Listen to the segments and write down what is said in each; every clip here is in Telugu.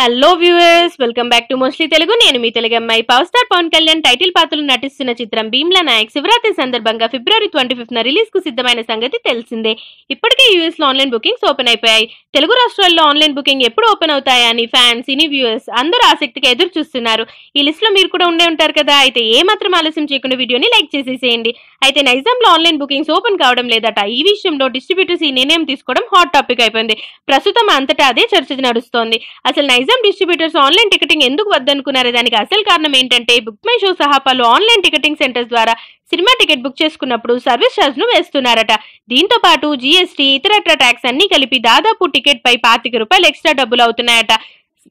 hello viewers welcome back to mostly Telugu నేను మీ తెలుగు అమ్మాయి power star Pawan Kalyan title పాత్రలు నటిస్తున్న చిత్రం భీమ్ల నాయక్ శివరాత్రి సందర్భంగా ఫిబ్రవరి ట్వంటీ ఫిఫ్త్ రిలీజ్ కు సిద్ధమైన సంగతి తెలిసిందే ఇప్పటికే యూఎస్ లో ఆన్లైన్ బుకింగ్స్ ఓపెన్ అయిపోయాయి తెలుగు రాష్ట్రాల్లో ఆన్లైన్ బుకింగ్ ఎప్పుడు ఓపెన్ అవుతాయా అని ఫ్యాన్స్ సినీ వ్యూవర్స్ అందరూ ఆసక్తిగా ఎదురు చూస్తున్నారు ఈ లిస్ట్ లో మీరు కూడా ఉండే ఉంటారు కదా అయితే ఏ మాత్రం ఆలస్యం చేయకుండా వీడియోని లైక్ చేసేసేయండి అయితే నైజాంలో ఆన్లైన్ బుకింగ్స్ ఓపెన్ కావడం లేదట ఈ విషయంలో డిస్ట్రిబ్యూటర్స్ ఈ నిర్ణయం తీసుకోవడం హాట్ టాపిక్ అయిపోయింది ప్రస్తుతం అంతటా అదే చర్చ నడుస్తోంది అసలు Nizam Nizam distributors online ticketing ఎందుకు వద్దనుకున్నారే దానికి అసలు కారణం ఏంటంటే బుక్ మై షో సహా పలు ఆన్లైన్ టికెటింగ్ సెంటర్స్ ద్వారా సినిమా టికెట్ బుక్ చేసుకున్నప్పుడు సర్వీస్ ను వేస్తున్నారట దీంతో పాటు జీఎస్టీ ఇతరత్ర ట్యాక్స్ అన్ని కలిపి దాదాపు టికెట్ పై పాతిక రూపాయలు ఎక్స్ట్రా డబ్బులు అవుతున్నాయట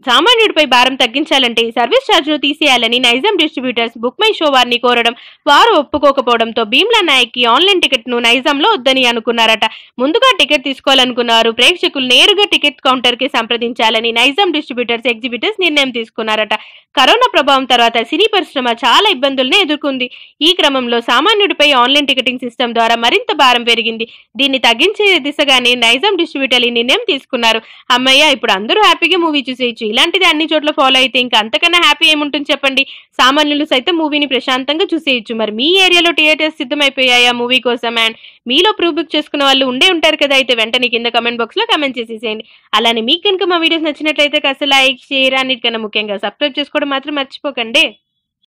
సామాన్యుడిపై భారం తగ్గించాలంటే సర్వీస్ ఛార్జ్ను తీసేయాలని Nizam distributors book my show వారిని కోరడం వారు ఒప్పుకోకపోవడంతో భీమ్లా నాయక్కి ఆన్లైన్ టికెట్ను నైజాంలో వద్దని అనుకున్నారట ముందుగా టికెట్ తీసుకోవాలనుకున్నారు ప్రేక్షకులు నేరుగా టికెట్ కౌంటర్కి సంప్రదించాలని నైజాం డిస్ట్రిబ్యూటర్స్ ఎగ్జిబిటర్స్ నిర్ణయం తీసుకున్నారట కరోనా ప్రభావం తర్వాత సినీ పరిశ్రమ చాలా ఇబ్బందుల్ని ఎదుర్కొంది ఈ క్రమంలో సామాన్యుడిపై ఆన్లైన్ టికెటింగ్ సిస్టమ్ ద్వారా మరింత భారం పెరిగింది దీన్ని తగ్గించే దిశగానే నైజాం ఈ నిర్ణయం తీసుకున్నారు అమ్మయ్య ఇప్పుడు అందరూ హ్యాపీగా మూవీ చూసేయచ్చు ఇలాంటిది అన్ని చోట్ల ఫాలో అయితే ఇంకా అంతకన్నా హ్యాపీ ఏముంటుంది చెప్పండి సామాన్యులు సైతం మూవీని ప్రశాంతంగా చూసేయచ్చు మరి మీ ఏరియాలో థియేటర్స్ సిద్ధమైపోయాయా మూవీ కోసం అండ్ మీలో ప్రూవ్ బుక్ చేసుకున్న వాళ్ళు ఉండే ఉంటారు కదా అయితే వెంటనే కింద కమెంట్ బాక్స్ లో కమెంట్ చేసేసేయండి అలానే మీకు కనుక మా వీడియోస్ నచ్చినట్లయితే కాస్త లైక్ షేర్ అన్నిటికన్నా ముఖ్యంగా సబ్స్క్రైబ్ చేసుకోవడం మాత్రం మర్చిపోకండి